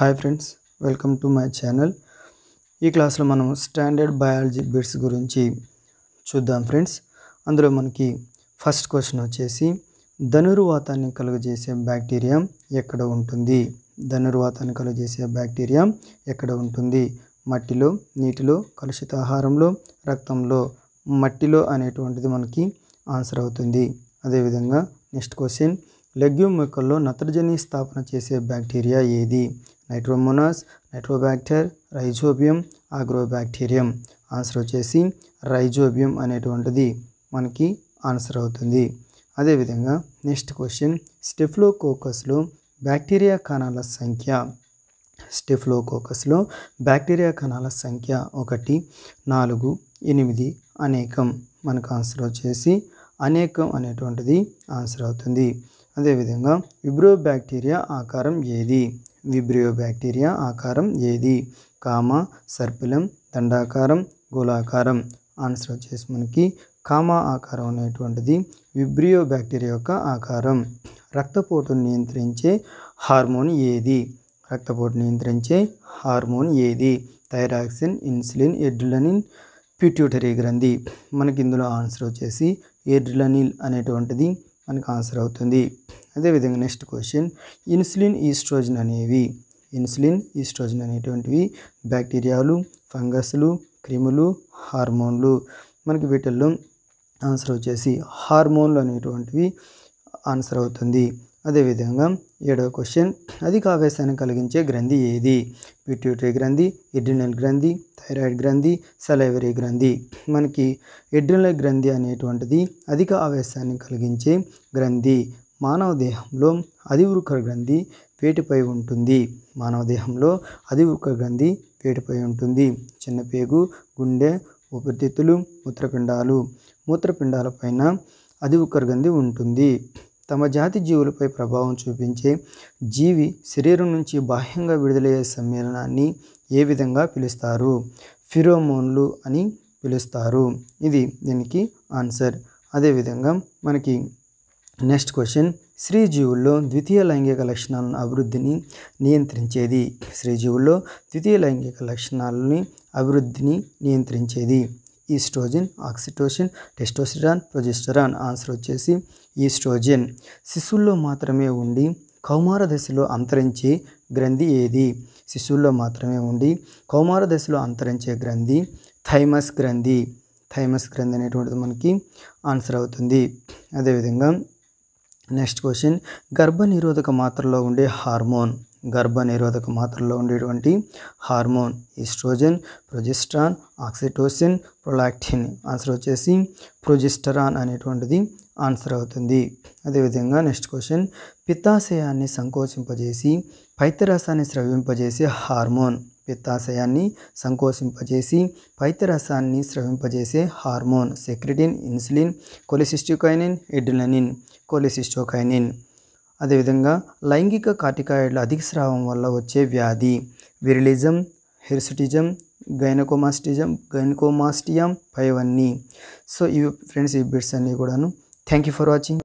hi friends welcome to my channel ఈ క్లాస్లో మనం స్టాండర్డ్ బయాలజీ బిట్స్ గురించి చూద్దాం ఫ్రెండ్స్ అందులో మనకి ఫస్ట్ క్వశ్చన్ వచ్చేసి ధనుర్వాతాన్ని కలుగజేసే బ్యాక్టీరియా ఎక్కడ ఉంటుంది ధనుర్వాతాన్ని కలుగజేసే బ్యాక్టీరియా ఎక్కడ ఉంటుంది మట్టిలో నీటిలో కలుషిత ఆహారంలో రక్తంలో మట్టిలో అనేటువంటిది మనకి ఆన్సర్ అవుతుంది అదేవిధంగా నెక్స్ట్ క్వశ్చన్ లెగ్యూమ్ మొక్కల్లో నత్రజని స్థాపన చేసే బ్యాక్టీరియా ఏది nitrosomonas nitrobacter rhizobium agrobacterium answer వచ్చేసి రైజోబియం అనేటువంటిది మనకి ఆన్సర్ అవుతుంది అదేవిధంగా నెక్స్ట్ క్వశ్చన్ స్టెఫ్లోకోకస్లో బ్యాక్టీరియా కణాల సంఖ్య స్టెఫ్లోకోకస్లో బ్యాక్టీరియా కణాల సంఖ్య ఒకటి నాలుగు ఎనిమిది అనేకం మనకు ఆన్సర్ వచ్చేసి అనేకం అనేటువంటిది ఆన్సర్ అవుతుంది అదేవిధంగా విబ్రో బ్యాక్టీరియా ఆకారం ఏది విబ్రియో బ్యాక్టీరియా ఆకారం ఏది కామ సర్పిలం దండాకారం గోళాకారం ఆన్సర్ వచ్చేసి మనకి కామ ఆకారం అనేటువంటిది విబ్రియో బ్యాక్టీరియా యొక్క ఆకారం రక్తపోటును నియంత్రించే హార్మోన్ ఏది రక్తపోటు నియంత్రించే హార్మోన్ ఏది థైరాక్సిన్ ఇన్సులిన్ ఎడ్రిలనిన్ పిట్యూటరీ గ్రంథి మనకి ఇందులో ఆన్సర్ వచ్చేసి ఎడ్రిలనిల్ అనేటువంటిది మనకు ఆన్సర్ అవుతుంది అదేవిధంగా నెక్స్ట్ క్వశ్చన్ ఇన్సులిన్ ఈస్ట్రోజన్ అనేవి ఇన్సులిన్ ఈస్ట్రోజన్ అనేటువంటివి బ్యాక్టీరియాలు ఫంగస్లు క్రిములు హార్మోన్లు మనకి వీటిల్లో ఆన్సర్ వచ్చేసి హార్మోన్లు అనేటువంటివి ఆన్సర్ అవుతుంది అదేవిధంగా ఏడవ క్వశ్చన్ అధిక ఆవేశాన్ని కలిగించే గ్రంథి ఏది పిట్యూటరీ గ్రంథి ఎడ్రినల్ గ్రంథి థైరాయిడ్ గ్రంథి సలైవరీ గ్రంథి మనకి ఎడ్రినల్ గ్రంథి అనేటువంటిది అధిక ఆవేశాన్ని కలిగించే గ్రంథి మానవ దేహంలో అధివృక గ్రంథి వేటిపై ఉంటుంది మానవ దేహంలో అధివృక గ్రంథి వేటిపై ఉంటుంది చిన్నపేగు గుండె ఉపరితిత్తులు మూత్రపిండాలు మూత్రపిండాల పైన అధివృక గ్రంథి ఉంటుంది తమ జాతి జీవులపై ప్రభావం చూపించే జీవి శరీరం నుంచి బాహ్యంగా విడుదలయ్యే సమ్మేళనాన్ని ఏ విధంగా పిలుస్తారు ఫిరోమోన్లు అని పిలుస్తారు ఇది దీనికి ఆన్సర్ అదేవిధంగా మనకి నెక్స్ట్ క్వశ్చన్ శ్రీజీవుల్లో ద్వితీయ లైంగిక లక్షణాలను అభివృద్ధిని నియంత్రించేది శ్రీజీవుల్లో ద్వితీయ లైంగిక లక్షణాలని అభివృద్ధిని నియంత్రించేది estrogen oxytocin testosterone progesterone answer వచ్చేసి ఈస్ట్రోజెన్ శిశువుల్లో మాత్రమే ఉండి కౌమార దశలో అంతరించే గ్రంథి ఏది శిశువుల్లో మాత్రమే ఉండి కౌమార దశలో అంతరించే గ్రంథి థైమస్ గ్రంథి థైమస్ గ్రంథి అనేటువంటిది మనకి ఆన్సర్ అవుతుంది అదేవిధంగా నెక్స్ట్ క్వశ్చన్ గర్భనిరోధక మాత్రలో ఉండే హార్మోన్ గర్భ నిరోధక మాత్రలో ఉండేటువంటి hormone estrogen progesterone oxytocin prolactin answer వచ్చేసి ప్రొజెస్టరాన్ అనేటువంటిది ఆన్సర్ అవుతుంది అదేవిధంగా నెక్స్ట్ క్వశ్చన్ పిత్తాశయాన్ని సంకోచింపజేసి పైత్యరసాన్ని స్రవింపజేసే హార్మోన్ పిత్తాశయాన్ని సంకోచింపజేసి పైతరసాన్ని స్రవింపజేసే hormone secretin insulin cholecystokinin adrenaline cholecystokinin అదేవిధంగా లైంగిక కార్టికాయిడ్ల అధిక స్రావం వల్ల వచ్చే వ్యాధి విరిలిజం హెర్సిటిజం గైనకోమాస్టిజం గైనకోమాస్టియం పైవన్నీ సో ఇవి ఫ్రెండ్స్ ఈ బిడ్స్ అన్నీ కూడాను థ్యాంక్ యూ ఫర్ వాచింగ్